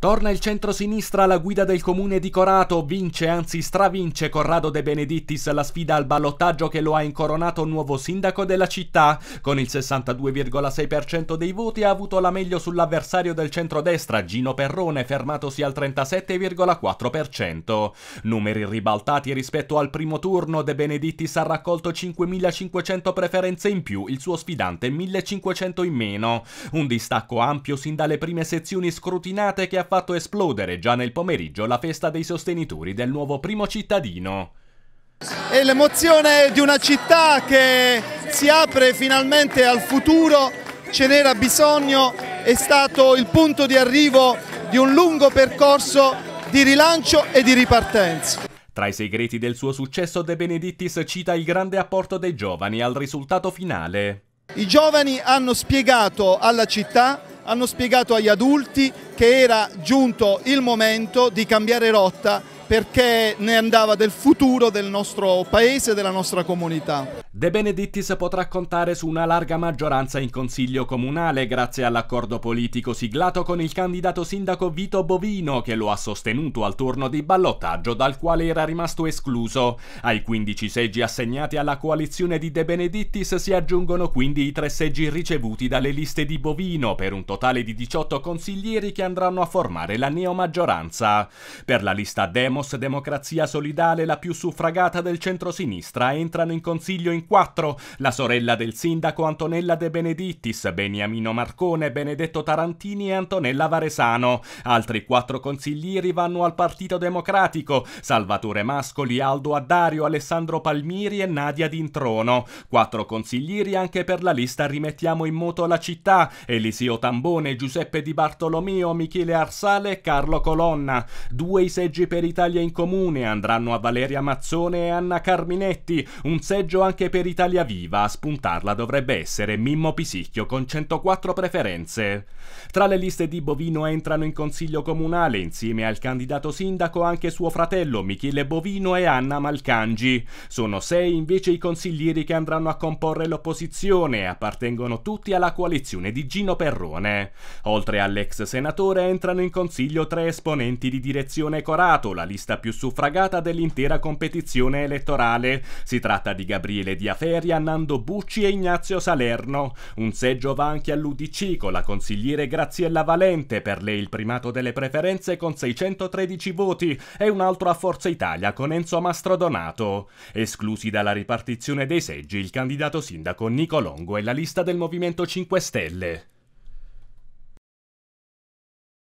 Torna il centro-sinistra alla guida del comune di Corato, vince anzi stravince Corrado De Benedittis la sfida al ballottaggio che lo ha incoronato nuovo sindaco della città. Con il 62,6% dei voti ha avuto la meglio sull'avversario del centrodestra Gino Perrone, fermatosi al 37,4%. Numeri ribaltati rispetto al primo turno, De Benedittis ha raccolto 5.500 preferenze in più, il suo sfidante 1.500 in meno. Un distacco ampio sin dalle prime sezioni scrutinate che ha fatto esplodere già nel pomeriggio la festa dei sostenitori del nuovo primo cittadino. E l'emozione di una città che si apre finalmente al futuro, ce n'era bisogno, è stato il punto di arrivo di un lungo percorso di rilancio e di ripartenza. Tra i segreti del suo successo De Benedictis cita il grande apporto dei giovani al risultato finale. I giovani hanno spiegato alla città hanno spiegato agli adulti che era giunto il momento di cambiare rotta perché ne andava del futuro del nostro paese e della nostra comunità. De Benedittis potrà contare su una larga maggioranza in Consiglio Comunale grazie all'accordo politico siglato con il candidato sindaco Vito Bovino che lo ha sostenuto al turno di ballottaggio dal quale era rimasto escluso. Ai 15 seggi assegnati alla coalizione di De Benedittis si aggiungono quindi i tre seggi ricevuti dalle liste di Bovino per un totale di 18 consiglieri che andranno a formare la neomaggioranza. Per la lista Demos Democrazia Solidale, la più suffragata del centro-sinistra entrano in Consiglio in in quattro, la sorella del sindaco Antonella De Benedittis, Beniamino Marcone, Benedetto Tarantini e Antonella Varesano. Altri quattro consiglieri vanno al Partito Democratico, Salvatore Mascoli, Aldo Addario, Alessandro Palmiri e Nadia Dintrono. Quattro consiglieri anche per la lista Rimettiamo in moto la città, Elisio Tambone, Giuseppe Di Bartolomeo, Michele Arsale e Carlo Colonna. Due i seggi per Italia in Comune andranno a Valeria Mazzone e Anna Carminetti, un seggio anche per Italia Viva a spuntarla dovrebbe essere Mimmo Pisicchio con 104 preferenze. Tra le liste di Bovino entrano in consiglio comunale insieme al candidato sindaco anche suo fratello Michele Bovino e Anna Malcangi. Sono sei invece i consiglieri che andranno a comporre l'opposizione e appartengono tutti alla coalizione di Gino Perrone. Oltre all'ex senatore entrano in consiglio tre esponenti di direzione Corato, la lista più suffragata dell'intera competizione elettorale. Si tratta di Gabriele media feria Nando Bucci e Ignazio Salerno. Un seggio va anche all'Udc con la consigliere Graziella Valente, per lei il primato delle preferenze con 613 voti, e un altro a Forza Italia con Enzo Mastrodonato. Esclusi dalla ripartizione dei seggi il candidato sindaco Nicolongo e la lista del Movimento 5 Stelle.